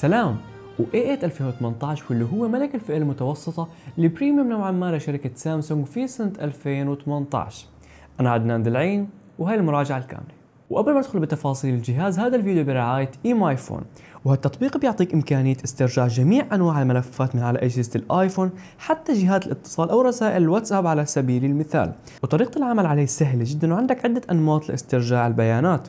سلام و A8 2018 واللي هو ملك الفئة المتوسطة البريميوم نوعا ما لشركة سامسونج في سنة 2018 أنا عدنان دلعين وهي المراجعة الكاملة وقبل ما ندخل بتفاصيل الجهاز هذا الفيديو برعاية اي ماي فون وهالتطبيق بيعطيك إمكانية استرجاع جميع أنواع الملفات من على أجهزة الآيفون حتى جهات الاتصال أو رسائل الواتساب على سبيل المثال وطريقة العمل عليه سهلة جدا وعندك عدة أنماط لاسترجاع البيانات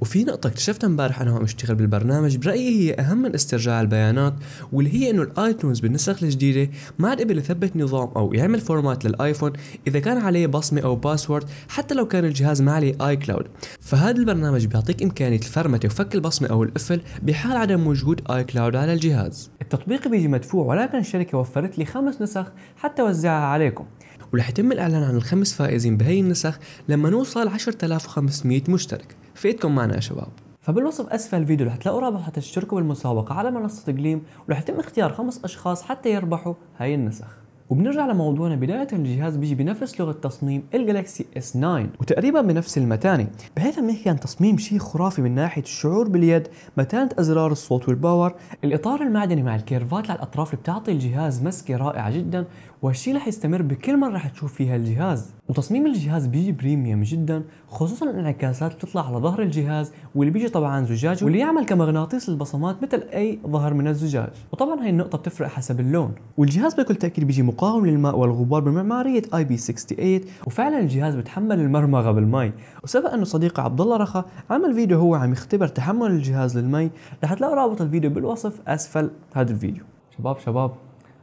وفي نقطة اكتشفتها امبارح أنا وعم اشتغل بالبرنامج برأيي هي أهم من استرجاع البيانات واللي هي إنه الآيتونز بالنسخ الجديدة ما عاد قبل يثبت نظام أو يعمل فورمات للآيفون إذا كان عليه بصمة أو باسورد حتى لو كان الجهاز ما عليه آي كلاود فهذا البرنامج بيعطيك إمكانية الفرمتة وفك البصمة أو القفل بحال عدم وجود آي كلاود على الجهاز التطبيق بيجي مدفوع ولكن الشركة وفرت لي خمس نسخ حتى اوزعها عليكم ورح يتم الإعلان عن الخمس فائزين بهي النسخ لما نوصل 10500 مشترك فيتكم معنا يا شباب فبالوصف اسفل الفيديو رح تلاقوا رابط تشتركوا بالمسابقه على منصه جليم ورح يتم اختيار خمس اشخاص حتى يربحوا هاي النسخ وبنرجع لموضوعنا بداية الجهاز بيجي بنفس لغة تصميم الجلاكسي S9 وتقريبا بنفس المتانة بحيث عم نحكي عن تصميم شيء خرافي من ناحية الشعور باليد متانة أزرار الصوت والباور الإطار المعدني مع الكيرفات على الأطراف اللي بتعطي الجهاز مسكة رائعة جدا وهالشي رح يستمر بكل مرة رح تشوف فيها الجهاز وتصميم الجهاز بيجي بريميوم جدا خصوصا الانعكاسات اللي بتطلع على ظهر الجهاز واللي بيجي طبعا زجاج واللي يعمل كمغناطيس للبصمات مثل اي ظهر من الزجاج وطبعا هي النقطة بتفرق حسب اللون والجهاز بكل تأكيد بيجي مقاوم للماء والغبار بمعمارية اي بي 68 وفعلا الجهاز بتحمل المرمغة بالماء وسبق انه صديقي عبد الله رخا عمل فيديو هو عم يختبر تحمل الجهاز للمي رح تلاقوا رابط الفيديو بالوصف اسفل هذا الفيديو شباب شباب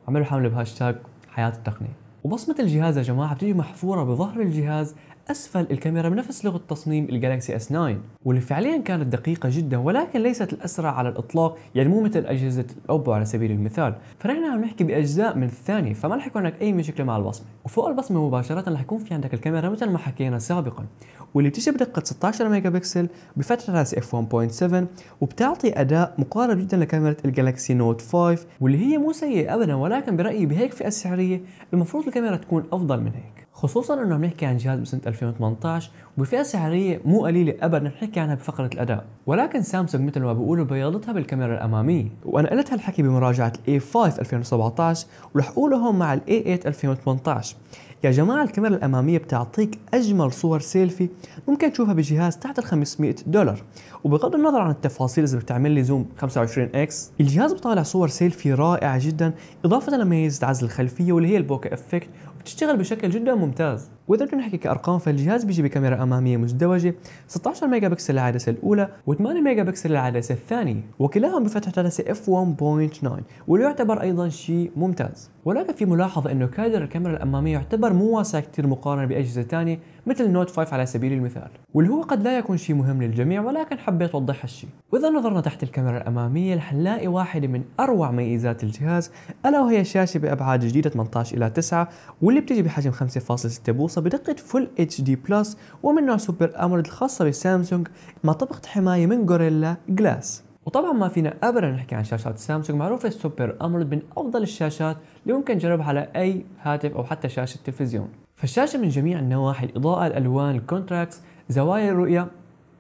عملوا حمله بهاشتاج حياة التقنية وبصمة الجهاز يا جماعة بتيجي محفورة بظهر الجهاز أسفل الكاميرا بنفس لغة تصميم الجالكسي اس 9 واللي فعليا كانت دقيقة جدا ولكن ليست الأسرع على الإطلاق يعني مو مثل أجهزة الأوبو على سبيل المثال فنحن عم نحكي بأجزاء من الثانية فما رح يكون عندك أي مشكلة مع البصمة وفوق البصمة مباشرة رح يكون في عندك الكاميرا مثل ما حكينا سابقا واللي بتيجي بدقة 16 ميجا بكسل بفتحة راس اف 1.7 وبتعطي أداء مقارب جدا لكاميرا الجالكسي نوت 5 واللي هي مو سيئة أبدا ولكن برأيي بهيك فئة سعرية المفروض الكاميرا تكون أفضل من هيك خصوصا انه عم نحكي عن جهاز بسنه 2018 وبفئة سعرية مو قليلة أبدا نحكي عنها بفقرة الأداء ولكن سامسونج مثل ما بيقولوا بياضتها بالكاميرا الأمامية وأنا قلت هالحكي بمراجعة A5 2017 ورح أقوله هون مع A8 2018 يا جماعة الكاميرا الأمامية بتعطيك أجمل صور سيلفي ممكن تشوفها بجهاز تحت ال 500 دولار وبغض النظر عن التفاصيل إذا بتعمل لي زوم 25 اكس الجهاز بطالع صور سيلفي رائعة جدا إضافة لميزة عزل الخلفية واللي هي البوكا افكت وبتشتغل بشكل جدا ممتاز واذا بدنا نحكي كارقام فالجهاز بيجي بكاميرا اماميه مزدوجه 16 ميجا بكسل للعدسه الاولى و8 ميجا بكسل للعدسه الثانيه وكلاهم بفتحه عدسه اف 1.9 واللي يعتبر ايضا شيء ممتاز ولكن في ملاحظه انه كادر الكاميرا الاماميه يعتبر مو واسع كثير مقارنه باجهزه ثانيه مثل نوت 5 على سبيل المثال واللي هو قد لا يكون شيء مهم للجميع ولكن حبيت اوضح هالشيء واذا نظرنا تحت الكاميرا الاماميه رح نلاقي واحده من اروع ميزات الجهاز الا وهي الشاشه بابعاد جديده 18 الى 9 واللي بتجي بحجم 5.6 بوصه الخاصة بدقة فول اتش دي بلس ومن نوع سوبر امولد الخاصة بسامسونج مع طبقة حماية من غوريلا جلاس وطبعا ما فينا ابدا نحكي عن شاشات سامسونج معروفه السوبر امولد من افضل الشاشات اللي ممكن تجربها على اي هاتف او حتى شاشه تلفزيون فالشاشه من جميع النواحي الاضاءه الالوان الكونتراكس زوايا الرؤيه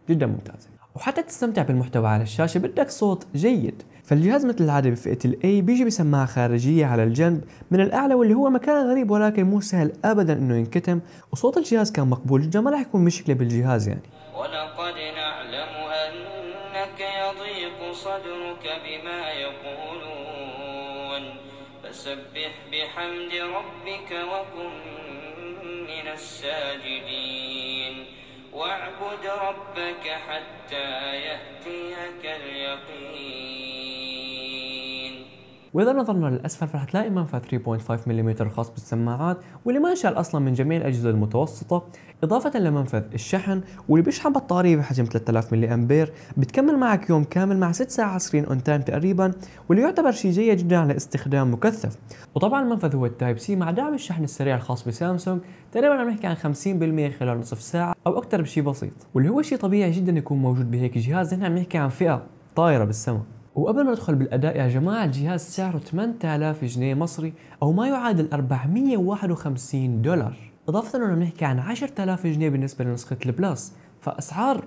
جدا ممتازه وحتى تستمتع بالمحتوى على الشاشه بدك صوت جيد فالجهاز مثل العادة بفئة الاي بيجي بسماعة خارجية على الجنب من الأعلى واللي هو مكان غريب ولكن مو سهل أبدا إنه ينكتم وصوت الجهاز كان مقبول جدا ما راح يكون مشكلة بالجهاز يعني ولقد نعلم أنك يضيق صدرك بما يقولون فسبح بحمد ربك وكن من الساجدين واعبد ربك حتى يأتيك اليقين واذا نظرنا للاسفل فرح تلاقي منفى 3.5 ملم خاص بالسماعات واللي ما منشال اصلا من جميع الاجهزه المتوسطه اضافه لمنفذ الشحن واللي بيشحن بطاريه بحجم 3000 ملي امبير بتكمل معك يوم كامل مع 6 ساعات سكرين اون تايم تقريبا واللي يعتبر شيء جيد جدا على استخدام مكثف وطبعا المنفذ هو التايب سي مع دعم الشحن السريع الخاص بسامسونج تقريبا عم نحكي عن 50% خلال نصف ساعه او اكثر بشيء بسيط واللي هو شيء طبيعي جدا يكون موجود بهيك جهاز نحن عم نحكي عن فئه طايره بالسماء وقبل ما ندخل بالاداء يا جماعه الجهاز سعره 8000 جنيه مصري او ما يعادل 451 دولار اضافه انه بنحكي عن 10000 جنيه بالنسبه لنسخه البلس فاسعار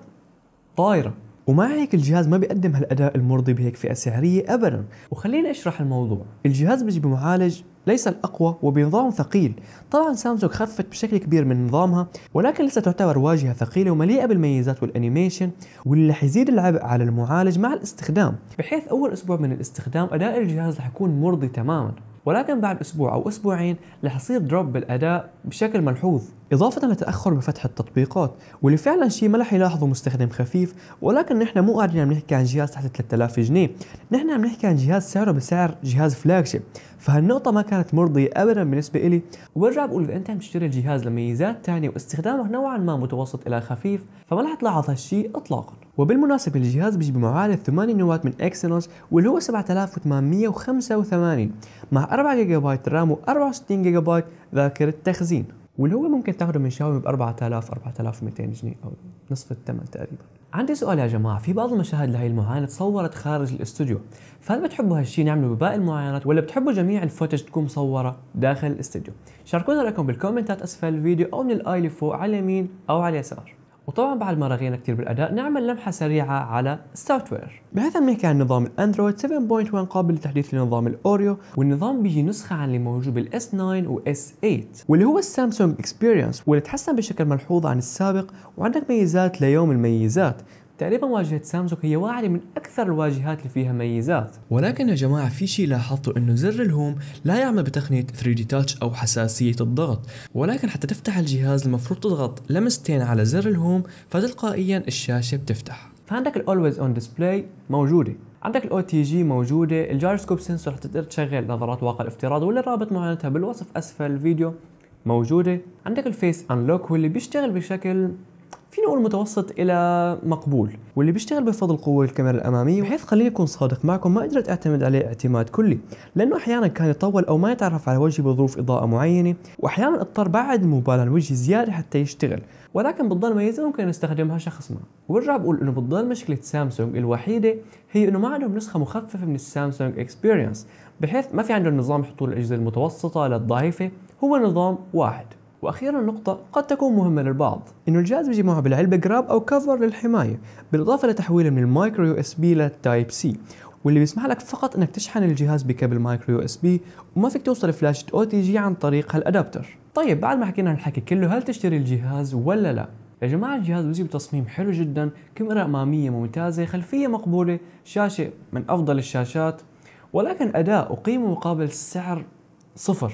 طايره ومع هيك الجهاز ما بيقدم هالاداء المرضي بهيك فئه سعريه ابدا وخليني اشرح الموضوع الجهاز بيجي بمعالج ليس الأقوى وبنظام ثقيل طبعا سامسونج خفت بشكل كبير من نظامها ولكن لسه تعتبر واجهة ثقيلة ومليئة بالميزات والأنيميشن واللي حيزيد العبء على المعالج مع الاستخدام بحيث أول أسبوع من الاستخدام أداء الجهاز رح يكون مرضي تماما ولكن بعد أسبوع أو أسبوعين رح يصير دروب بالأداء بشكل ملحوظ إضافة لتأخر بفتح التطبيقات واللي فعلا شيء ما رح يلاحظه مستخدم خفيف ولكن نحن مو قاعدين عم نحكي عن جهاز تحت 3000 جنيه نحن عم نحكي عن جهاز سعره بسعر جهاز شيب، فهالنقطة ما كانت مرضية أبدا بالنسبة إلي وبرجع بقول إذا أنت عم تشتري الجهاز لميزات تانية واستخدامه نوعا ما متوسط إلى خفيف فما رح تلاحظ هالشيء إطلاقا وبالمناسبة الجهاز بيجي بمعالج 8 نوات من اكسينوس واللي هو 7885 مع 4 جيجا بايت رام و 64 جيجا بايت ذاكرة تخزين واللي هو ممكن تاخده من شاومي ب 4000 4200 جنيه او نصف الثمن تقريبا عندي سؤال يا جماعه في بعض المشاهد لهي المعاينه تصورت خارج الاستوديو فهل بتحبوا هالشيء نعمله بباقي المعاينات ولا بتحبوا جميع الفوتج تكون مصوره داخل الاستوديو شاركونا رايكم بالكومنتات اسفل الفيديو او من الاي فوق على اليمين او على اليسار وطبعا بعد ما رغينا كثير بالاداء نعمل لمحه سريعه على السوفت وير بهذا ما عن نظام الاندرويد 7.1 قابل للتحديث لنظام الاوريو والنظام بيجي نسخه عن اللي موجود بالاس 9 واس 8 واللي هو السامسونج اكسبيرينس واللي تحسن بشكل ملحوظ عن السابق وعندك ميزات ليوم الميزات تقريبا واجهه سامسونج هي واحده من اكثر الواجهات اللي فيها ميزات ولكن يا جماعه في شيء لاحظته انه زر الهوم لا يعمل بتقنيه 3 دي تاتش او حساسيه الضغط ولكن حتى تفتح الجهاز المفروض تضغط لمستين على زر الهوم فتلقائيا الشاشه بتفتح فعندك الاولويز اون ديسبلاي موجوده عندك الاو تي جي موجوده الجايروسكوب سنسور تقدر تشغل نظارات واقع الافتراض واللي رابط معاناتها بالوصف اسفل الفيديو موجوده عندك الفيس انلوك واللي بيشتغل بشكل فينا نقول متوسط الى مقبول واللي بيشتغل بفضل قوه الكاميرا الاماميه بحيث خليني اكون صادق معكم ما قدرت اعتمد عليه اعتماد كلي لانه احيانا كان يطول او ما يتعرف على وجهي بظروف اضاءه معينه واحيانا اضطر بعد الموبايل عن وجهي زياده حتى يشتغل ولكن بتضل ميزه ممكن يستخدمها شخص ما وبرجع بقول انه بتضل مشكله سامسونج الوحيده هي انه ما عندهم نسخه مخففه من السامسونج اكسبيرينس بحيث ما في عندهم نظام يحطوا الاجهزه المتوسطه للضعيفه هو نظام واحد واخيرا نقطة قد تكون مهمة للبعض، انه الجهاز بيجي معه بالعلبة جراب او كفر للحماية، بالاضافة لتحويله من المايكرو يو اس بي للتايب سي، واللي بيسمح لك فقط انك تشحن الجهاز بكابل مايكرو يو اس بي وما فيك توصل فلاشة او تي جي عن طريق هالادابتر. طيب بعد ما حكينا الحكي كله هل تشتري الجهاز ولا لا؟ يا جماعة الجهاز بيجي بتصميم حلو جدا، كاميرا أمامية ممتازة، خلفية مقبولة، شاشة من أفضل الشاشات، ولكن أداء وقيمة مقابل سعر صفر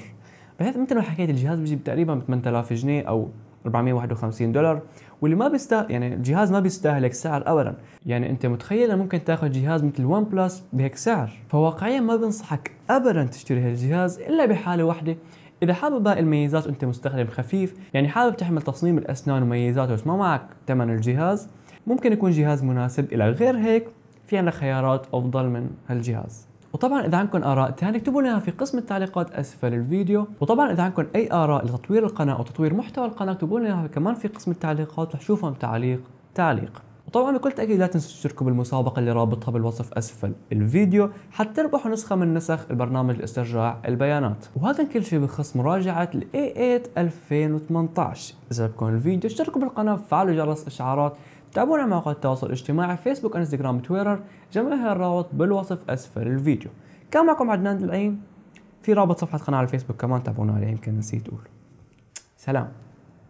بحيث مثل ما حكيت الجهاز بيجي تقريبا ب 8000 جنيه او 451 دولار واللي ما بيستاهل يعني الجهاز ما بيستاهلك سعر ابدا يعني انت متخيل ممكن تاخذ جهاز مثل ون بلس بهيك سعر فواقعيا ما بنصحك ابدا تشتري هالجهاز الا بحاله واحده اذا حابب باقي الميزات وانت مستخدم خفيف يعني حابب تحمل تصميم الاسنان وميزاته بس ما معك ثمن الجهاز ممكن يكون جهاز مناسب الى غير هيك في عندك خيارات افضل من هالجهاز وطبعا اذا عندكم اراء ثانيه اكتبوا لنا في قسم التعليقات اسفل الفيديو وطبعا اذا عندكم اي اراء لتطوير القناه او تطوير محتوى القناه اكتبوا لنا كمان في قسم التعليقات رح نشوفهم تعليق تعليق وطبعا بكل تاكيد لا تنسوا تشتركوا بالمسابقه اللي رابطها بالوصف اسفل الفيديو حتى تربحوا نسخه من نسخ البرنامج لاسترجاع البيانات وهذا كل شيء بخص مراجعه الاي 8 2018 اذا عجبكم الفيديو اشتركوا بالقناه وفعلوا جرس الاشعارات تابعونا على مواقع التواصل الاجتماعي فيسبوك انستغرام تويتر جميعها الروابط بالوصف اسفل الفيديو كان معكم عدنان العين في رابط صفحة قناة على الفيسبوك كمان تابعونا عليه يمكن نسيت اقول سلام